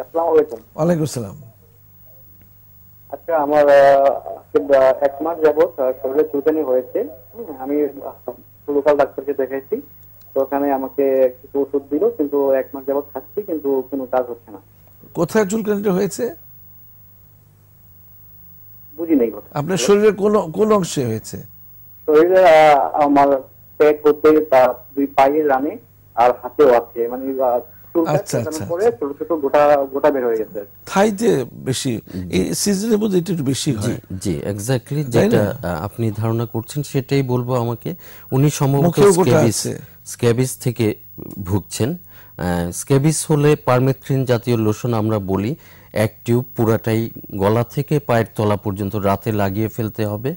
আচ্ছা আমার এক মাস যাবৎ শরীরে চুলকানি হয়েছে আমি লোকাল ডাক্তারকে দেখাইছি তো ওখানে আমাকে কিছু ওষুধ দিল কিন্তু এক মাস যাবৎ খাচ্ছি কিন্তু কোনো কাজ হচ্ছে না কোথায় চুলকানিটা হয়েছে বুঝি নাই কথা আপনার শরীরে কোন কোন অংশে হয়েছে শরীরে আমার পেট হতে দুই পায়ের রানে আর হাতেও আছে মানে আচ্ছা আচ্ছা থাইতে আচ্ছা। বেশি একটু বেশি হয় জি এক্স্যাক্টলি যেটা আপনি ধারণা করছেন সেটাই বলবো আমাকে উনি সম্ভবত স্ক্যাবিস স্ক্যাবিস থেকে ভুগছেন স্ক্যাবিস হলে পারমেথ্রিন জাতীয় লোশন আমরা বলি এক টিউব পুরাটাই গলা থেকে পায়ের তলা পর্যন্ত রাতে লাগিয়ে ফেলতে হবে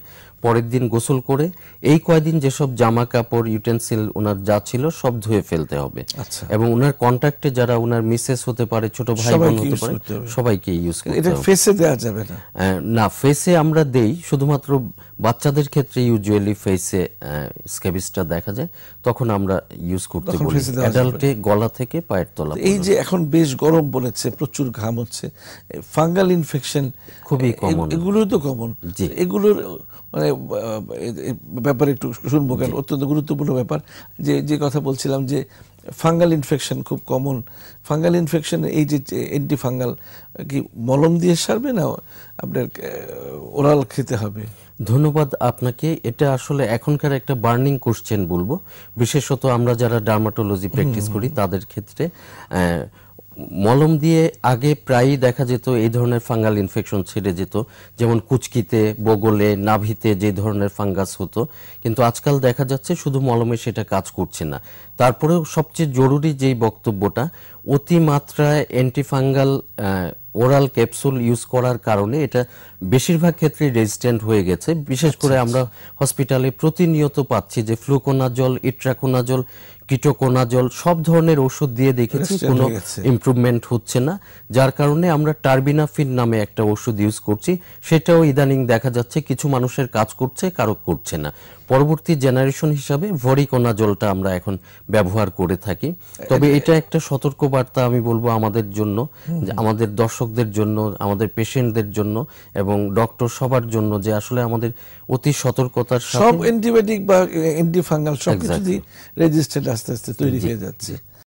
পরের দিন গোসল করে এই কয়দিন যেসব জামা কাপড় ইউটেন্সিল ওনার যা ছিল সব ধুয়ে ফেলতে হবে আচ্ছা। এবং ওনার কন্ট্যাক্টে যারা ওনার মিসেস হতে পারে ছোট ভাই বোন হতে পারে সবাইকে ইউজ করতে এটা ফেসে দেওয়া যাবে না না ফেসে আমরা দেই শুধুমাত্র বাচ্চাদের ক্ষেত্রে ইউজুয়ালি ফেসে স্ক্যাবিসটা দেখা যায় তখন আমরা ইউজ করতে বলি অ্যাডাল্টে গলা থেকে পায়ের তলা এই যে এখন বেশ গরম বলেছে প্রচুর ঘাম হচ্ছে ফাঙ্গাল ইনফেকশন খুবই কমন এগুলো তো কমন এগুলোর মানে ব্যাপারে একটু শুনবো কেন অত্যন্ত গুরুত্বপূর্ণ ব্যাপার যে যে কথা বলছিলাম যে ফাঙ্গাল ইনফেকশন খুব কমন ফাঙ্গাল ইনফেকশন এই যে অ্যান্টি ফাঙ্গাল কি মলম দিয়ে সারবে না আপনার ওরাল খেতে হবে ধন্যবাদ আপনাকে এটা আসলে এখনকার একটা বার্নিং কোশ্চেন বলবো বিশেষত আমরা যারা ডার্মাটোলজি প্র্যাকটিস করি তাদের ক্ষেত্রে মলম দিয়ে আগে প্রায়ই দেখা যেত এই ধরনের ফাঙ্গাল ইনফেকশন ছেড়ে যেত যেমন কুচকিতে বগলে নাভিতে যে ধরনের ফাঙ্গাস হতো কিন্তু আজকাল দেখা যাচ্ছে শুধু মলমে সেটা কাজ করছে না তারপরেও সবচেয়ে জরুরি যেই বক্তব্যটা অতিমাত্রায় অ্যান্টিফাঙ্গাল ওরাল ক্যাপসুল ইউজ করার কারণে এটা বেশিরভাগ ক্ষেত্রে রেজিস্ট্যান্ট হয়ে গেছে বিশেষ আচ্ছা, করে আচ্ছা। আমরা হসপিটালে প্রতিনিয়ত পাচ্ছি যে ফ্লুকোনাজল ইট্রাকোনাজল কিটোকোনাজল সব ধরনের ওষুধ দিয়ে দেখেছি কোনো ইমপ্রুভমেন্ট হচ্ছে না যার কারণে আমরা টার্বিনাফিন নামে একটা ওষুধ ইউজ করছি সেটাও ইদানিং দেখা যাচ্ছে কিছু মানুষের কাজ করছে কারো করছে না পরবর্তী জেনারেশন হিসাবে ভরিকোনাজলটা আমরা এখন ব্যবহার করে থাকি তবে এটা একটা সতর্ক বার্তা আমি বলবো আমাদের জন্য আমাদের দর্শকদের জন্য আমাদের পেশেন্টদের জন্য এবং ডক্টর সবার জন্য যে আসলে আমাদের অতি সতর্কতার সব অ্যান্টিবায়োটিক বা অ্যান্টিফাঙ্গাল সব কিছু রেজিস্টার্ড আস্তে আস্তে তৈরি হয়ে যাচ্ছে